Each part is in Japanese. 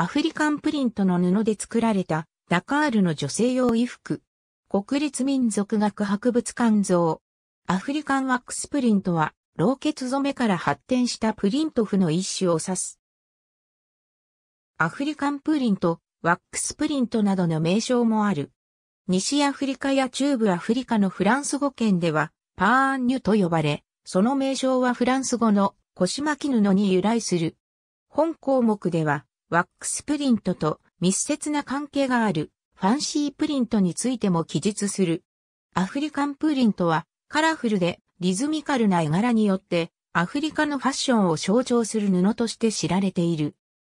アフリカンプリントの布で作られたダカールの女性用衣服。国立民族学博物館像。アフリカンワックスプリントは、老血染めから発展したプリント譜の一種を指す。アフリカンプリント、ワックスプリントなどの名称もある。西アフリカや中部アフリカのフランス語圏では、パーンニュと呼ばれ、その名称はフランス語の腰巻き布に由来する。本項目では、ワックスプリントと密接な関係があるファンシープリントについても記述する。アフリカンプリントはカラフルでリズミカルな絵柄によってアフリカのファッションを象徴する布として知られている。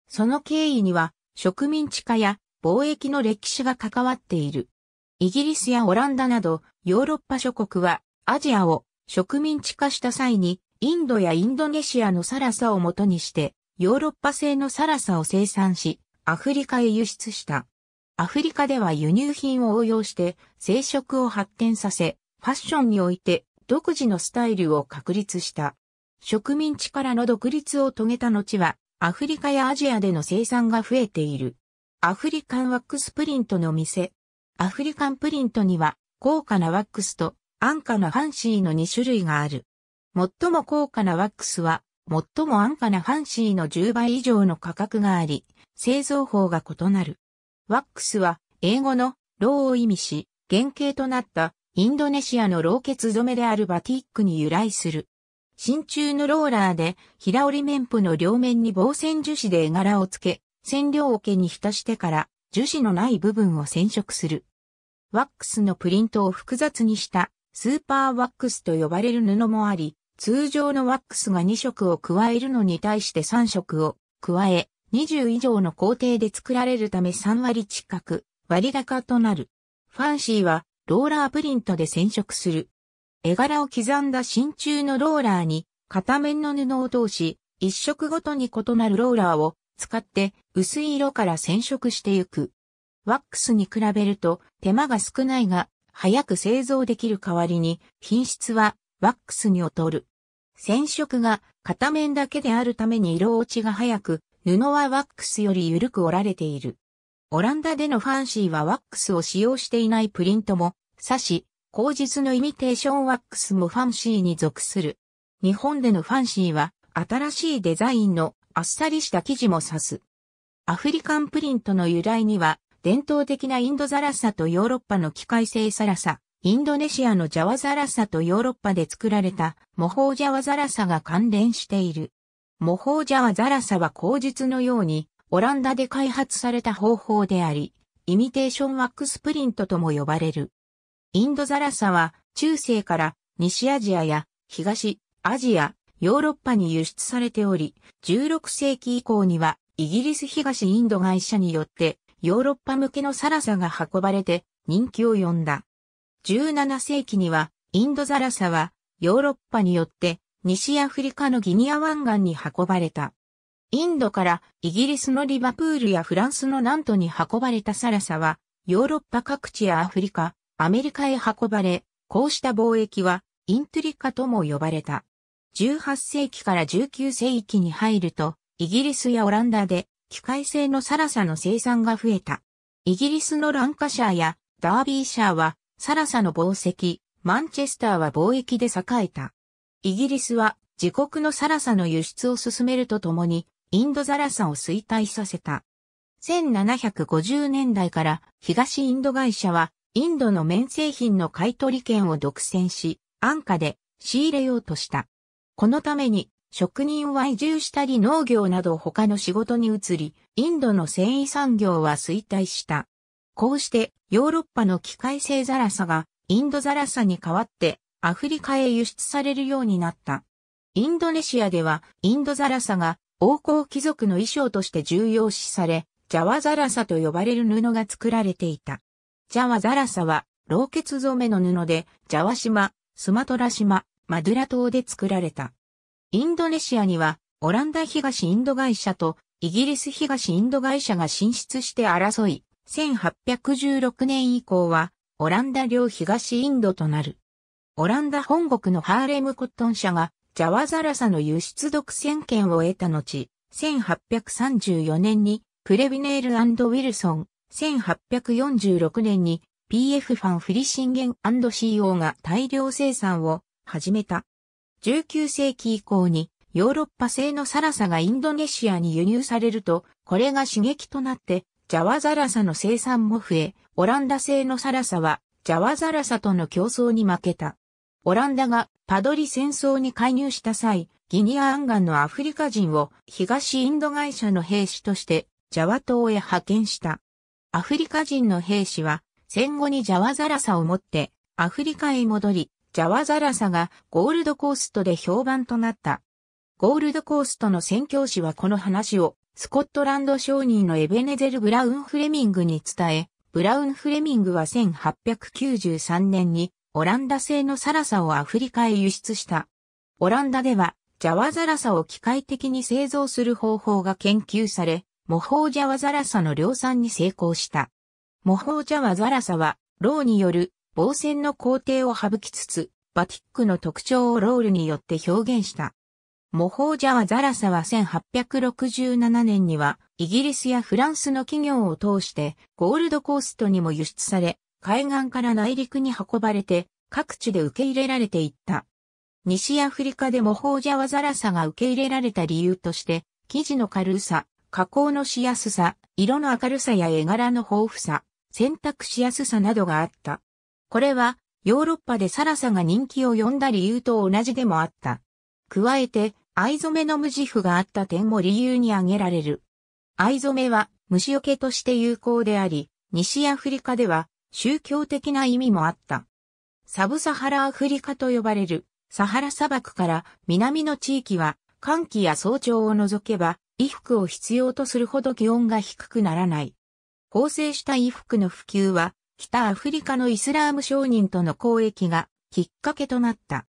その経緯には植民地化や貿易の歴史が関わっている。イギリスやオランダなどヨーロッパ諸国はアジアを植民地化した際にインドやインドネシアのサラサを元にしてヨーロッパ製のサラサを生産し、アフリカへ輸出した。アフリカでは輸入品を応用して生殖を発展させ、ファッションにおいて独自のスタイルを確立した。植民地からの独立を遂げた後は、アフリカやアジアでの生産が増えている。アフリカンワックスプリントの店。アフリカンプリントには、高価なワックスと安価なファンシーの2種類がある。最も高価なワックスは、最も安価なファンシーの10倍以上の価格があり、製造法が異なる。ワックスは英語のローを意味し、原型となったインドネシアの老血染めであるバティックに由来する。真鍮のローラーで平織り面布の両面に防染樹脂で絵柄をつけ、染料桶に浸してから樹脂のない部分を染色する。ワックスのプリントを複雑にしたスーパーワックスと呼ばれる布もあり、通常のワックスが2色を加えるのに対して3色を加え、20以上の工程で作られるため3割近く割高となる。ファンシーはローラープリントで染色する。絵柄を刻んだ真鍮のローラーに片面の布を通し、1色ごとに異なるローラーを使って薄い色から染色していく。ワックスに比べると手間が少ないが早く製造できる代わりに品質はワックスに劣る。染色が片面だけであるために色落ちが早く、布はワックスより緩く折られている。オランダでのファンシーはワックスを使用していないプリントも、刺し、口実のイミテーションワックスもファンシーに属する。日本でのファンシーは、新しいデザインのあっさりした生地も刺す。アフリカンプリントの由来には、伝統的なインドザラサとヨーロッパの機械性サラサ、インドネシアのジャワザラサとヨーロッパで作られた模倣ジャワザラサが関連している。模倣ジャワザラサは口述のようにオランダで開発された方法であり、イミテーションワックスプリントとも呼ばれる。インドザラサは中世から西アジアや東アジア、ヨーロッパに輸出されており、16世紀以降にはイギリス東インド会社によってヨーロッパ向けのサラサが運ばれて人気を呼んだ。17世紀には、インドザラサは、ヨーロッパによって、西アフリカのギニア湾岸に運ばれた。インドからイギリスのリバプールやフランスのナントに運ばれたサラサは、ヨーロッパ各地やアフリカ、アメリカへ運ばれ、こうした貿易は、イントリカとも呼ばれた。18世紀から19世紀に入ると、イギリスやオランダで、機械製のサラサの生産が増えた。イギリスのランカシャーやダービーシャーは、サラサの紡績、マンチェスターは貿易で栄えた。イギリスは自国のサラサの輸出を進めるとともに、インドザラサを衰退させた。1750年代から東インド会社はインドの綿製品の買取権を独占し、安価で仕入れようとした。このために職人は移住したり農業など他の仕事に移り、インドの繊維産業は衰退した。こうしてヨーロッパの機械製ザラサがインドザラサに代わってアフリカへ輸出されるようになった。インドネシアではインドザラサが王侯貴族の衣装として重要視され、ジャワザラサと呼ばれる布が作られていた。ジャワザラサは、老血染めの布で、ジャワ島、スマトラ島、マドゥラ島で作られた。インドネシアには、オランダ東インド会社とイギリス東インド会社が進出して争い、1816年以降は、オランダ領東インドとなる。オランダ本国のハーレムコットン社が、ジャワザラサの輸出独占権を得た後、1834年に、プレビネールウィルソン、1846年に、PF ファンフリシンゲン &CO が大量生産を始めた。19世紀以降に、ヨーロッパ製のサラサがインドネシアに輸入されると、これが刺激となって、ジャワザラサの生産も増え、オランダ製のサラサは、ジャワザラサとの競争に負けた。オランダがパドリ戦争に介入した際、ギニア案外のアフリカ人を東インド会社の兵士としてジャワ島へ派遣した。アフリカ人の兵士は戦後にジャワザラサを持ってアフリカへ戻り、ジャワザラサがゴールドコーストで評判となった。ゴールドコーストの宣教師はこの話をスコットランド商人のエベネゼル・ブラウン・フレミングに伝え、ブラウン・フレミングは1893年にオランダ製のサラサをアフリカへ輸出した。オランダではジャワザラサを機械的に製造する方法が研究され、模倣ジャワザラサの量産に成功した。模倣ジャワザラサは、ローによる防線の工程を省きつつ、バティックの特徴をロールによって表現した。モホージャワ・ザラサは1867年にはイギリスやフランスの企業を通してゴールドコーストにも輸出され、海岸から内陸に運ばれて各地で受け入れられていった。西アフリカでモホージャワ・ザラサが受け入れられた理由として、生地の軽さ、加工のしやすさ、色の明るさや絵柄の豊富さ、選択しやすさなどがあった。これはヨーロッパでサラサが人気を呼んだ理由と同じでもあった。加えて、藍染めの無地負があった点も理由に挙げられる。藍染めは虫除けとして有効であり、西アフリカでは宗教的な意味もあった。サブサハラアフリカと呼ばれるサハラ砂漠から南の地域は寒気や早朝を除けば衣服を必要とするほど気温が低くならない。構成した衣服の普及は北アフリカのイスラーム商人との交易がきっかけとなった。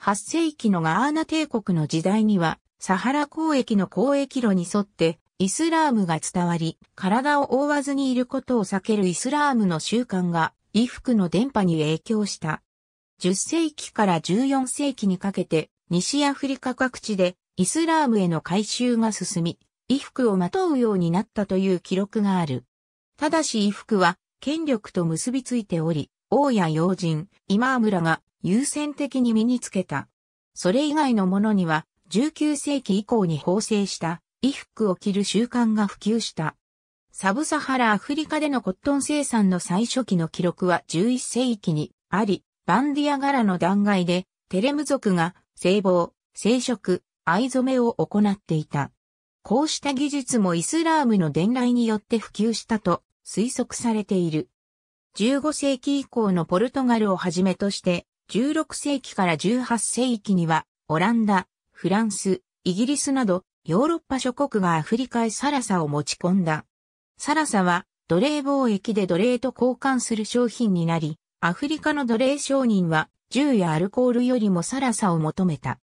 8世紀のガーナ帝国の時代には、サハラ交易の交易路に沿って、イスラームが伝わり、体を覆わずにいることを避けるイスラームの習慣が、衣服の伝播に影響した。10世紀から14世紀にかけて、西アフリカ各地で、イスラームへの改修が進み、衣服をまとうようになったという記録がある。ただし衣服は、権力と結びついており、王や要人、今マ村が優先的に身につけた。それ以外のものには、19世紀以降に縫製した衣服を着る習慣が普及した。サブサハラアフリカでのコットン生産の最初期の記録は11世紀にあり、バンディア柄の断崖でテレム族が聖棒、生殖、藍染めを行っていた。こうした技術もイスラームの伝来によって普及したと推測されている。15世紀以降のポルトガルをはじめとして、16世紀から18世紀には、オランダ、フランス、イギリスなど、ヨーロッパ諸国がアフリカへサラサを持ち込んだ。サラサは、奴隷貿易で奴隷と交換する商品になり、アフリカの奴隷商人は、銃やアルコールよりもサラサを求めた。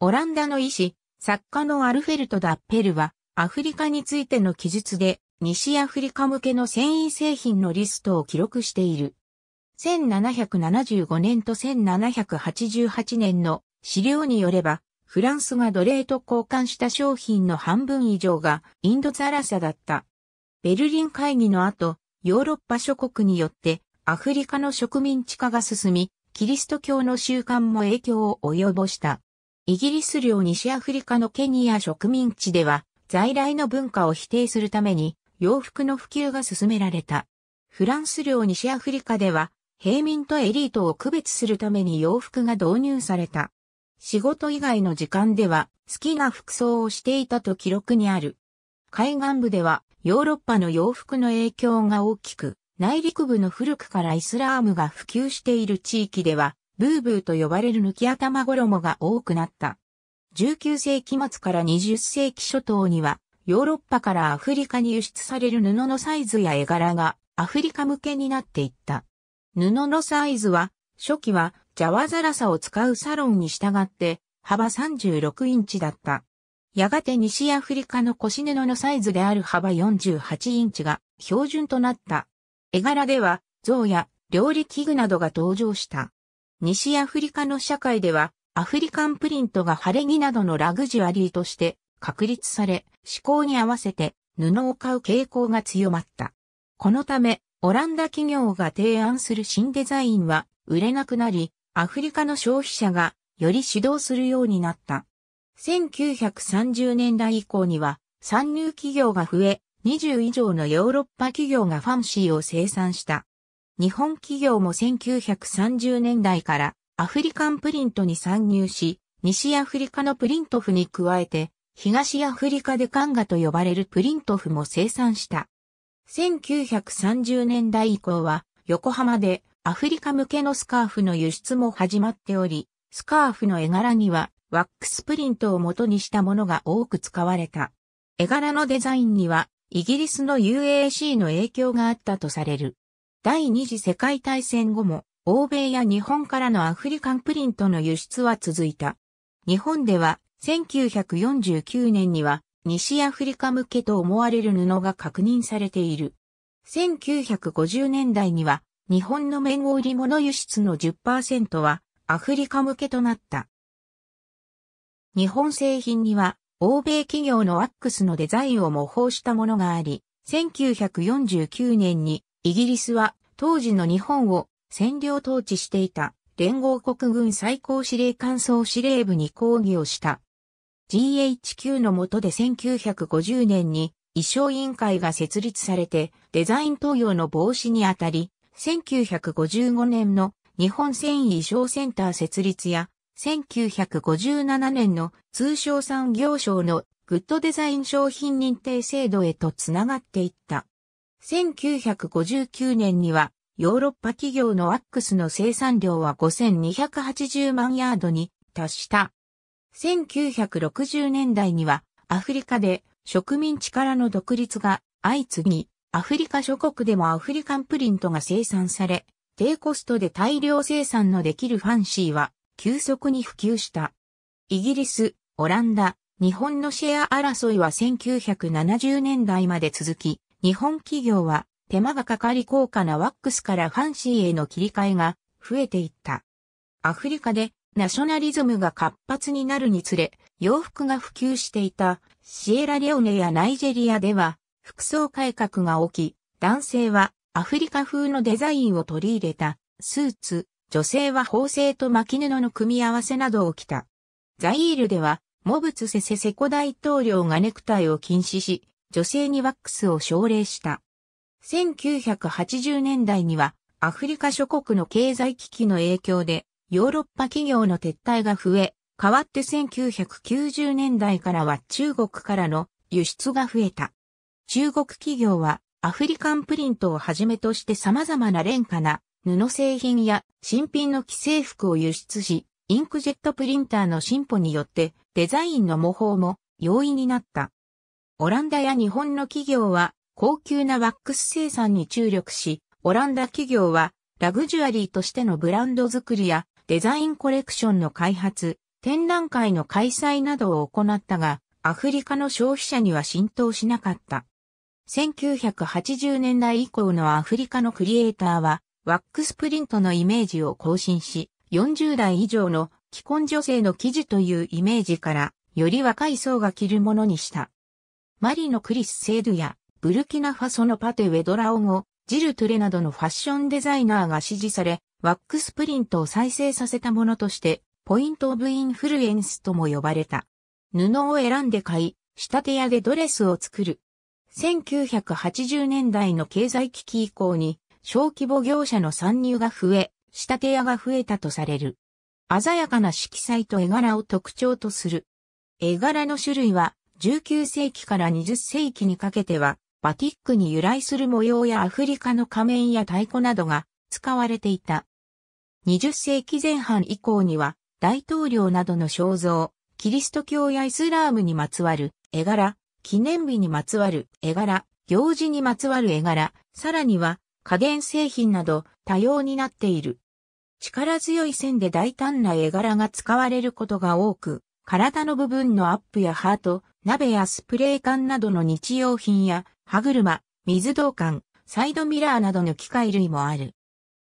オランダの医師、作家のアルフェルト・ダッペルは、アフリカについての記述で、西アフリカ向けの繊維製品のリストを記録している。1775年と1788年の資料によれば、フランスが奴隷と交換した商品の半分以上がインドザラサだった。ベルリン会議の後、ヨーロッパ諸国によってアフリカの植民地化が進み、キリスト教の習慣も影響を及ぼした。イギリス領西アフリカのケニア植民地では、在来の文化を否定するために、洋服の普及が進められた。フランス領西アフリカでは、平民とエリートを区別するために洋服が導入された。仕事以外の時間では好きな服装をしていたと記録にある。海岸部ではヨーロッパの洋服の影響が大きく、内陸部の古くからイスラームが普及している地域では、ブーブーと呼ばれる抜き頭衣が多くなった。19世紀末から20世紀初頭には、ヨーロッパからアフリカに輸出される布のサイズや絵柄がアフリカ向けになっていった。布のサイズは、初期はジャワザラサを使うサロンに従って幅36インチだった。やがて西アフリカの腰布のサイズである幅48インチが標準となった。絵柄では象や料理器具などが登場した。西アフリカの社会ではアフリカンプリントが晴れ着などのラグジュアリーとして確立され、思考に合わせて布を買う傾向が強まった。このため、オランダ企業が提案する新デザインは売れなくなり、アフリカの消費者がより主導するようになった。1930年代以降には参入企業が増え、20以上のヨーロッパ企業がファンシーを生産した。日本企業も1930年代からアフリカンプリントに参入し、西アフリカのプリントフに加えて東アフリカでカンガと呼ばれるプリントフも生産した。1930年代以降は横浜でアフリカ向けのスカーフの輸出も始まっており、スカーフの絵柄にはワックスプリントを元にしたものが多く使われた。絵柄のデザインにはイギリスの UAC の影響があったとされる。第二次世界大戦後も欧米や日本からのアフリカンプリントの輸出は続いた。日本では1949年には西アフリカ向けと思われる布が確認されている。1950年代には日本の綿織物輸出の10%はアフリカ向けとなった。日本製品には欧米企業のワックスのデザインを模倣したものがあり、1949年にイギリスは当時の日本を占領統治していた連合国軍最高司令官総司令部に抗議をした。GHQ の下で1950年に衣装委員会が設立されてデザイン登用の防止にあたり、1955年の日本繊維衣装センター設立や、1957年の通商産業省のグッドデザイン商品認定制度へとつながっていった。1959年にはヨーロッパ企業のワックスの生産量は5280万ヤードに達した。1960年代にはアフリカで植民地からの独立が相次ぎ、アフリカ諸国でもアフリカンプリントが生産され、低コストで大量生産のできるファンシーは急速に普及した。イギリス、オランダ、日本のシェア争いは1970年代まで続き、日本企業は手間がかかり高価なワックスからファンシーへの切り替えが増えていった。アフリカでナショナリズムが活発になるにつれ、洋服が普及していたシエラレオネやナイジェリアでは、服装改革が起き、男性はアフリカ風のデザインを取り入れたスーツ、女性は縫製と巻き布の組み合わせなどを着た。ザイールでは、モブツセセセコ大統領がネクタイを禁止し、女性にワックスを奨励した。1980年代には、アフリカ諸国の経済危機の影響で、ヨーロッパ企業の撤退が増え、代わって1990年代からは中国からの輸出が増えた。中国企業はアフリカンプリントをはじめとして様々な廉価な布製品や新品の既製服を輸出し、インクジェットプリンターの進歩によってデザインの模倣も容易になった。オランダや日本の企業は高級なワックス生産に注力し、オランダ企業はラグジュアリーとしてのブランド作りやデザインコレクションの開発、展覧会の開催などを行ったが、アフリカの消費者には浸透しなかった。1980年代以降のアフリカのクリエイターは、ワックスプリントのイメージを更新し、40代以上の既婚女性の生地というイメージから、より若い層が着るものにした。マリのクリス・セードや、ブルキナファソのパテ・ウェドラオゴ、ジル・トゥレなどのファッションデザイナーが支持され、ワックスプリントを再生させたものとして、ポイントオブインフルエンスとも呼ばれた。布を選んで買い、仕立て屋でドレスを作る。1980年代の経済危機以降に、小規模業者の参入が増え、仕立て屋が増えたとされる。鮮やかな色彩と絵柄を特徴とする。絵柄の種類は、19世紀から20世紀にかけては、バティックに由来する模様やアフリカの仮面や太鼓などが使われていた。20世紀前半以降には、大統領などの肖像、キリスト教やイスラームにまつわる絵柄、記念日にまつわる絵柄、行事にまつわる絵柄、さらには家電製品など多様になっている。力強い線で大胆な絵柄が使われることが多く、体の部分のアップやハート、鍋やスプレー缶などの日用品や、歯車、水道管、サイドミラーなどの機械類もある。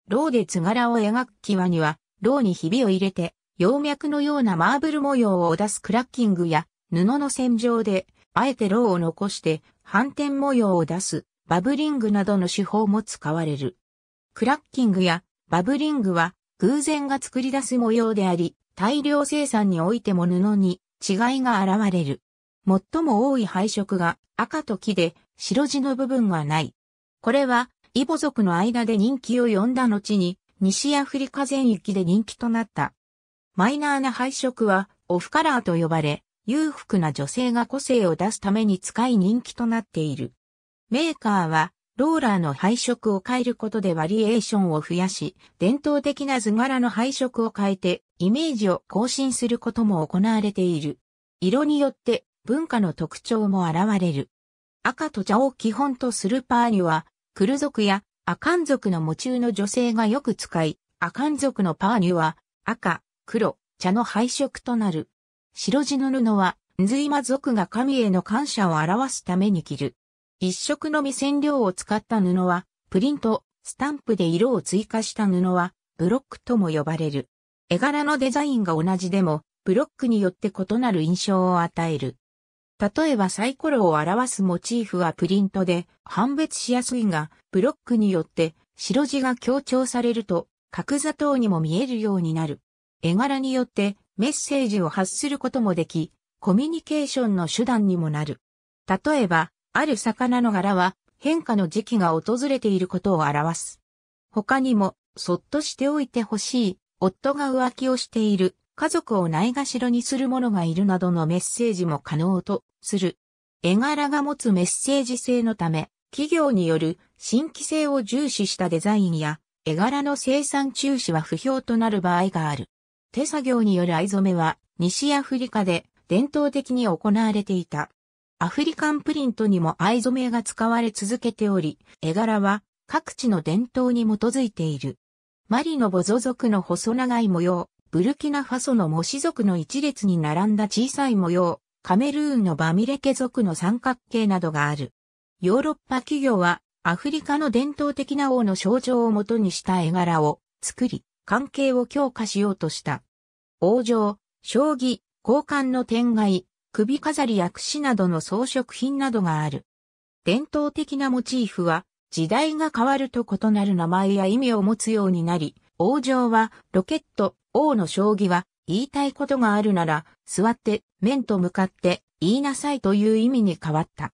ロで図柄を描く際には、ロにひびを入れて、葉脈のようなマーブル模様を出すクラッキングや、布の線上で、あえてロを残して、反転模様を出す、バブリングなどの手法も使われる。クラッキングやバブリングは偶然が作り出す模様であり、大量生産においても布に違いが現れる。最も多い配色が赤と木で白地の部分がない。これはイボ族の間で人気を呼んだ後に、西アフリカ全域で人気となった。マイナーな配色は、オフカラーと呼ばれ、裕福な女性が個性を出すために使い人気となっている。メーカーは、ローラーの配色を変えることでバリエーションを増やし、伝統的な図柄の配色を変えて、イメージを更新することも行われている。色によって、文化の特徴も現れる。赤と茶を基本とするパーニュは、クル族やアカン族の喪中の女性がよく使い、アカン族のパーニュは赤、黒、茶の配色となる。白地の布は、ンズイマ族が神への感謝を表すために着る。一色のみ染料を使った布は、プリント、スタンプで色を追加した布は、ブロックとも呼ばれる。絵柄のデザインが同じでも、ブロックによって異なる印象を与える。例えばサイコロを表すモチーフはプリントで判別しやすいが、ブロックによって白地が強調されると、角砂糖にも見えるようになる。絵柄によってメッセージを発することもでき、コミュニケーションの手段にもなる。例えば、ある魚の柄は変化の時期が訪れていることを表す。他にも、そっとしておいてほしい、夫が浮気をしている、家族をないがしろにする者がいるなどのメッセージも可能とする。絵柄が持つメッセージ性のため、企業による新規性を重視したデザインや、絵柄の生産中止は不評となる場合がある。手作業による藍染めは、西アフリカで伝統的に行われていた。アフリカンプリントにも藍染めが使われ続けており、絵柄は各地の伝統に基づいている。マリのボゾ族の細長い模様、ブルキナファソのモシ族の一列に並んだ小さい模様、カメルーンのバミレケ族の三角形などがある。ヨーロッパ企業はアフリカの伝統的な王の象徴をもとにした絵柄を作り、関係を強化しようとした。王城、将棋、交換の天外、首飾りや櫛などの装飾品などがある。伝統的なモチーフは時代が変わると異なる名前や意味を持つようになり、王城は、ロケット、王の将棋は、言いたいことがあるなら、座って、面と向かって、言いなさいという意味に変わった。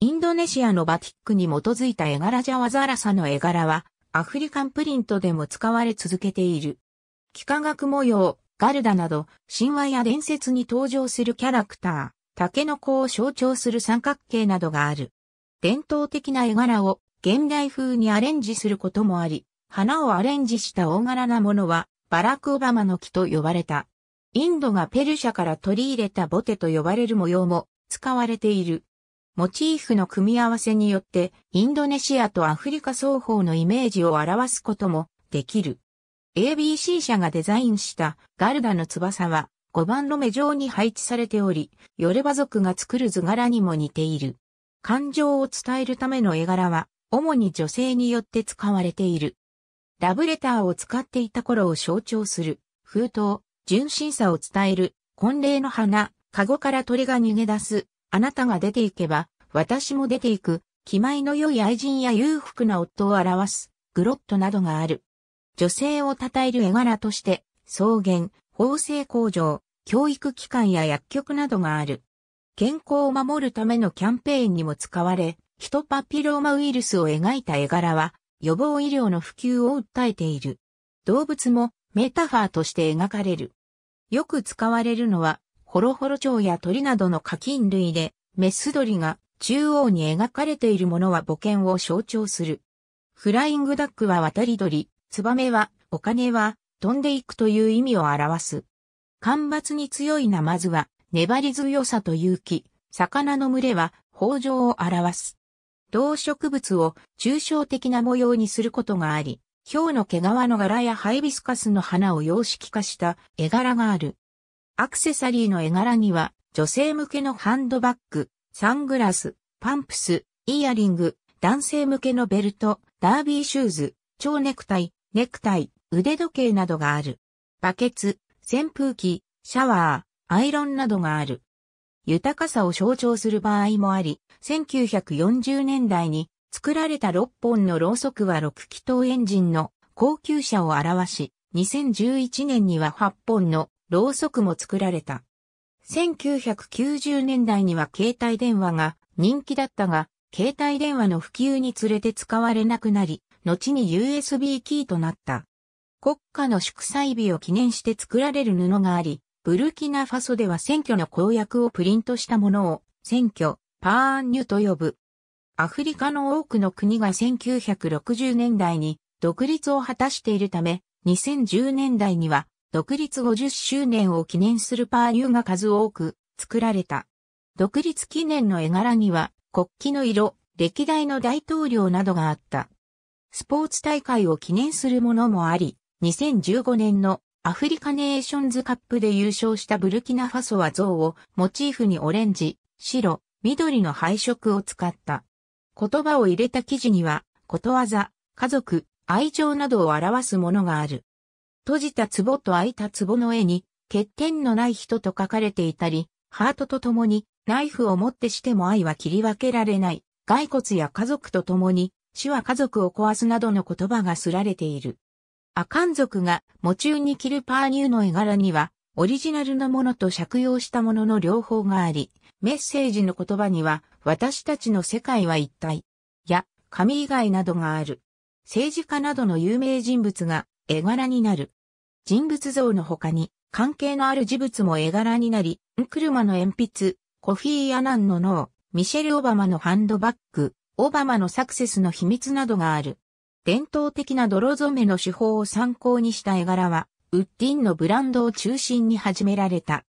インドネシアのバティックに基づいた絵柄ジャワザラサの絵柄は、アフリカンプリントでも使われ続けている。幾何学模様、ガルダなど、神話や伝説に登場するキャラクター、タケノコを象徴する三角形などがある。伝統的な絵柄を現代風にアレンジすることもあり、花をアレンジした大柄なものは、バラク・オバマの木と呼ばれた。インドがペルシャから取り入れたボテと呼ばれる模様も使われている。モチーフの組み合わせによって、インドネシアとアフリカ双方のイメージを表すこともできる。ABC 社がデザインしたガルダの翼は5番路目上に配置されており、ヨレバ族が作る図柄にも似ている。感情を伝えるための絵柄は、主に女性によって使われている。ラブレターを使っていた頃を象徴する、封筒、純真さを伝える、婚礼の花、籠から鳥が逃げ出す、あなたが出て行けば、私も出て行く、気前の良い愛人や裕福な夫を表す、グロットなどがある。女性を称える絵柄として、草原、法制工場、教育機関や薬局などがある。健康を守るためのキャンペーンにも使われ、ヒトパピローマウイルスを描いた絵柄は、予防医療の普及を訴えている。動物もメタファーとして描かれる。よく使われるのは、ホロホロ蝶や鳥などの課金類で、メス鳥が中央に描かれているものは母犬を象徴する。フライングダックは渡り鳥、ツバメは、お金は、飛んでいくという意味を表す。干ばつに強いナマズは、粘り強さと勇気、魚の群れは、豊穣を表す。動植物を抽象的な模様にすることがあり、氷の毛皮の柄やハイビスカスの花を様式化した絵柄がある。アクセサリーの絵柄には、女性向けのハンドバッグ、サングラス、パンプス、イヤリング、男性向けのベルト、ダービーシューズ、蝶ネクタイ、ネクタイ、腕時計などがある。バケツ、扇風機、シャワー、アイロンなどがある。豊かさを象徴する場合もあり、1940年代に作られた6本のろうそくは6気筒エンジンの高級車を表し、2011年には8本のろうそくも作られた。1990年代には携帯電話が人気だったが、携帯電話の普及につれて使われなくなり、後に USB キーとなった。国家の祝祭日を記念して作られる布があり、ブルキナファソでは選挙の公約をプリントしたものを選挙、パーンニュと呼ぶ。アフリカの多くの国が1960年代に独立を果たしているため、2010年代には独立50周年を記念するパーニュが数多く作られた。独立記念の絵柄には国旗の色、歴代の大統領などがあった。スポーツ大会を記念するものもあり、2015年のアフリカネーションズカップで優勝したブルキナファソは像をモチーフにオレンジ、白、緑の配色を使った。言葉を入れた記事には、ことわざ、家族、愛情などを表すものがある。閉じた壺と開いた壺の絵に、欠点のない人と書かれていたり、ハートと共に、ナイフを持ってしても愛は切り分けられない、骸骨や家族と共に、死は家族を壊すなどの言葉がすられている。アカン族が喪中に着るパーニューの絵柄には、オリジナルのものと借用したものの両方があり、メッセージの言葉には、私たちの世界は一体、や、神以外などがある。政治家などの有名人物が絵柄になる。人物像の他に、関係のある事物も絵柄になり、ンクルマの鉛筆、コフィー・アナンの脳、ミシェル・オバマのハンドバッグ、オバマのサクセスの秘密などがある。伝統的な泥染めの手法を参考にした絵柄は、ウッディンのブランドを中心に始められた。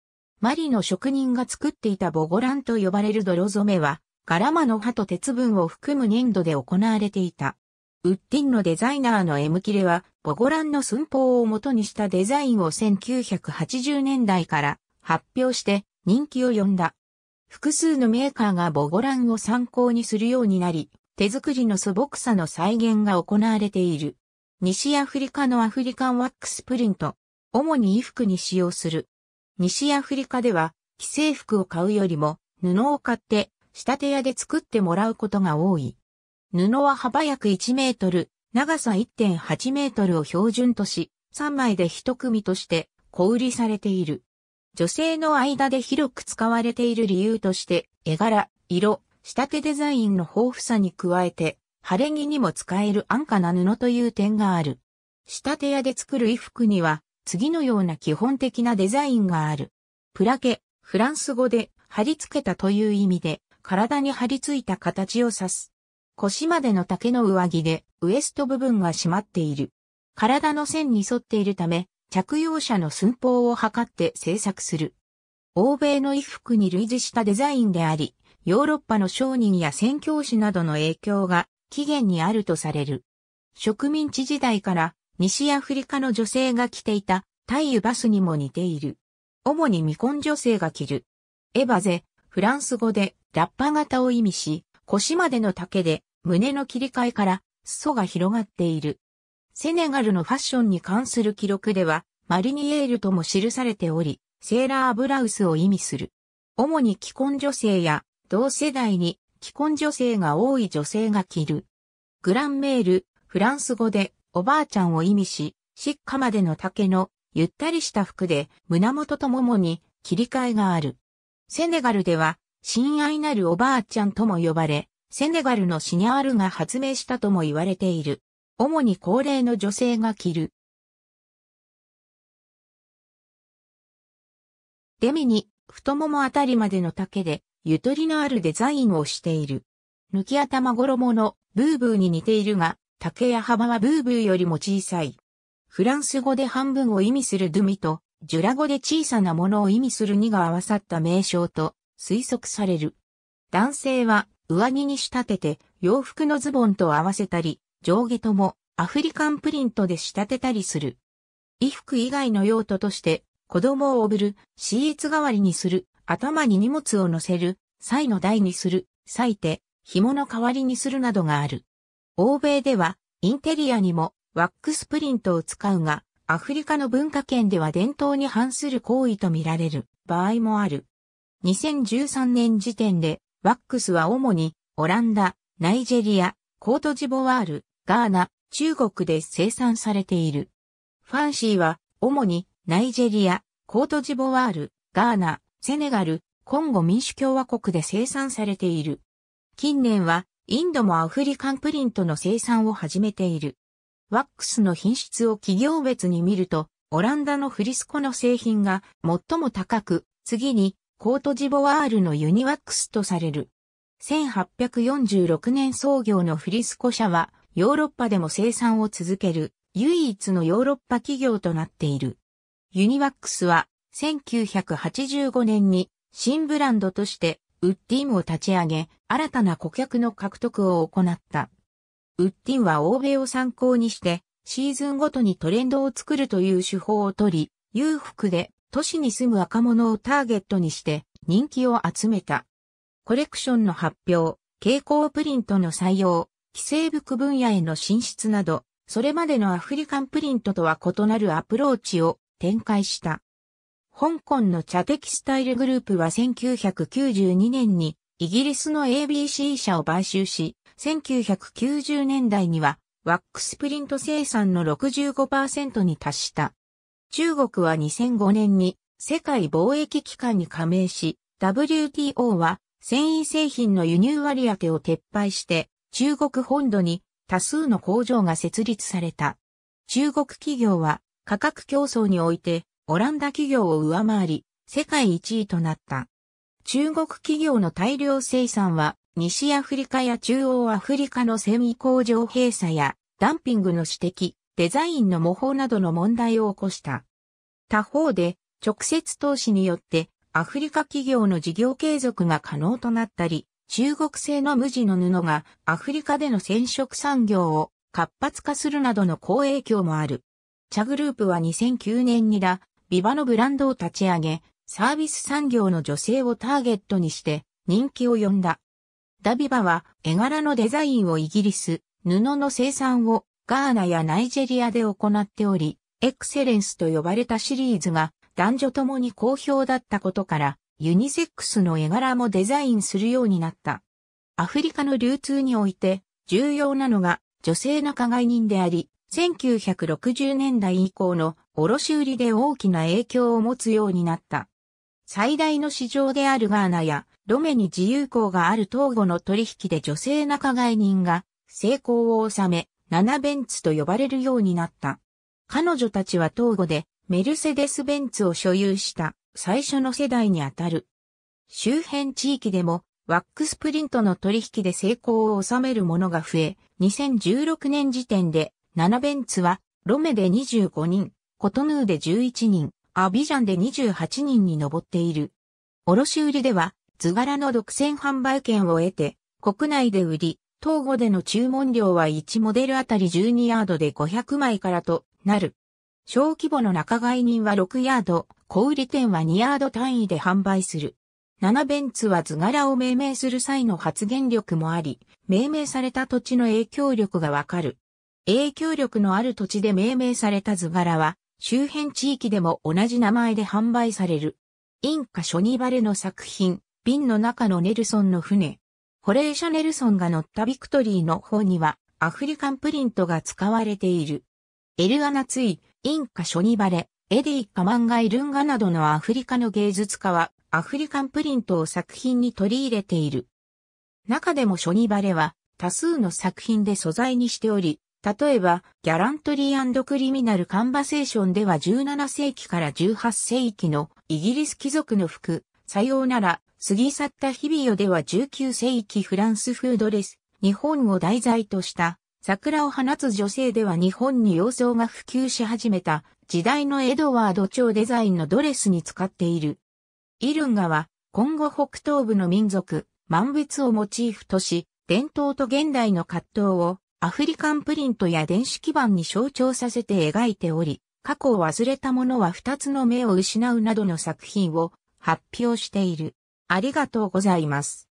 マリの職人が作っていたボゴランと呼ばれる泥染めは、ガラマの葉と鉄分を含む粘土で行われていた。ウッディンのデザイナーのエムキレは、ボゴランの寸法を元にしたデザインを1980年代から発表して人気を呼んだ。複数のメーカーがボゴランを参考にするようになり、手作りの素朴さの再現が行われている。西アフリカのアフリカンワックスプリント、主に衣服に使用する。西アフリカでは、既製服を買うよりも、布を買って、仕立て屋で作ってもらうことが多い。布は幅約1メートル、長さ1.8メートルを標準とし、3枚で1組として小売りされている。女性の間で広く使われている理由として、絵柄、色、仕立てデザインの豊富さに加えて、晴れ着にも使える安価な布という点がある。仕立て屋で作る衣服には、次のような基本的なデザインがある。プラケ、フランス語で貼り付けたという意味で、体に貼り付いた形を指す。腰までの丈の上着で、ウエスト部分が締まっている。体の線に沿っているため、着用者の寸法を測って製作する。欧米の衣服に類似したデザインであり、ヨーロッパの商人や宣教師などの影響が起源にあるとされる。植民地時代から西アフリカの女性が着ていたタイユバスにも似ている。主に未婚女性が着る。エバゼ、フランス語でラッパ型を意味し、腰までの丈で胸の切り替えから裾が広がっている。セネガルのファッションに関する記録では、マリニエールとも記されており、セーラーブラウスを意味する。主に既婚女性や同世代に既婚女性が多い女性が着る。グランメール、フランス語でおばあちゃんを意味し、シッカまでの丈のゆったりした服で胸元とももに切り替えがある。セネガルでは、親愛なるおばあちゃんとも呼ばれ、セネガルのシニャールが発明したとも言われている。主に高齢の女性が着る。デミに太ももあたりまでの丈でゆとりのあるデザインをしている。抜き頭衣のブーブーに似ているが、竹や幅はブーブーよりも小さい。フランス語で半分を意味するドゥミと、ジュラ語で小さなものを意味する2が合わさった名称と推測される。男性は上着に仕立てて洋服のズボンと合わせたり、上下ともアフリカンプリントで仕立てたりする。衣服以外の用途として子供をおぶる、ーツ代わりにする頭に荷物を乗せる、際の台にする、裂いて、紐の代わりにするなどがある。欧米では、インテリアにも、ワックスプリントを使うが、アフリカの文化圏では伝統に反する行為とみられる場合もある。2013年時点で、ワックスは主に、オランダ、ナイジェリア、コートジボワール、ガーナ、中国で生産されている。ファンシーは、主に、ナイジェリア、コートジボワール、ガーナ、セネガル、コンゴ民主共和国で生産されている。近年は、インドもアフリカンプリントの生産を始めている。ワックスの品質を企業別に見ると、オランダのフリスコの製品が最も高く、次にコートジボワールのユニワックスとされる。1846年創業のフリスコ社は、ヨーロッパでも生産を続ける、唯一のヨーロッパ企業となっている。ユニワックスは1985年に新ブランドとしてウッディンを立ち上げ、新たな顧客の獲得を行った。ウッディンは欧米を参考にして、シーズンごとにトレンドを作るという手法をとり、裕福で都市に住む若者をターゲットにして人気を集めた。コレクションの発表、蛍光プリントの採用、既成服分野への進出など、それまでのアフリカンプリントとは異なるアプローチを展開した。香港の茶的スタイルグループは1992年にイギリスの ABC 社を買収し、1990年代にはワックスプリント生産の65%に達した。中国は2005年に世界貿易機関に加盟し、WTO は繊維製品の輸入割当を撤廃して中国本土に多数の工場が設立された。中国企業は価格競争においてオランダ企業を上回り、世界一位となった。中国企業の大量生産は、西アフリカや中央アフリカの繊維工場閉鎖や、ダンピングの指摘、デザインの模倣などの問題を起こした。他方で、直接投資によって、アフリカ企業の事業継続が可能となったり、中国製の無地の布がアフリカでの染色産業を活発化するなどの好影響もある。チャグループは2009年にラビバのブランドを立ち上げ、サービス産業の女性をターゲットにして人気を呼んだ。ダビバは絵柄のデザインをイギリス、布の生産をガーナやナイジェリアで行っており、エクセレンスと呼ばれたシリーズが男女ともに好評だったことから、ユニセックスの絵柄もデザインするようになった。アフリカの流通において重要なのが女性の加害人であり、1960年代以降の卸売で大きな影響を持つようになった。最大の市場であるガーナやロメに自由港がある東後の取引で女性仲買人が成功を収め、7ベンツと呼ばれるようになった。彼女たちは東後でメルセデス・ベンツを所有した最初の世代にあたる。周辺地域でもワックスプリントの取引で成功を収めるものが増え、2016年時点で7ベンツは、ロメで25人、コトヌーで11人、アビジャンで28人に上っている。卸売では、図柄の独占販売権を得て、国内で売り、東後での注文量は1モデルあたり12ヤードで500枚からとなる。小規模の仲買人は6ヤード、小売店は2ヤード単位で販売する。7ベンツは図柄を命名する際の発言力もあり、命名された土地の影響力がわかる。影響力のある土地で命名された図柄は、周辺地域でも同じ名前で販売される。インカ・ショニバレの作品、瓶の中のネルソンの船。ホレーシャ・ネルソンが乗ったビクトリーの方には、アフリカンプリントが使われている。エルアナツイ、インカ・ショニバレ、エディカ・マンガイ・ルンガなどのアフリカの芸術家は、アフリカンプリントを作品に取り入れている。中でもショニバレは、多数の作品で素材にしており、例えば、ギャラントリークリミナル・カンバセーションでは17世紀から18世紀のイギリス貴族の服、さようなら、過ぎ去った日々よでは19世紀フランス風ドレス、日本を題材とした桜を放つ女性では日本に洋装が普及し始めた時代のエドワード超デザインのドレスに使っている。イルンガは今後北東部の民族、万別をモチーフとし、伝統と現代の葛藤をアフリカンプリントや電子基板に象徴させて描いており、過去を忘れた者は二つの目を失うなどの作品を発表している。ありがとうございます。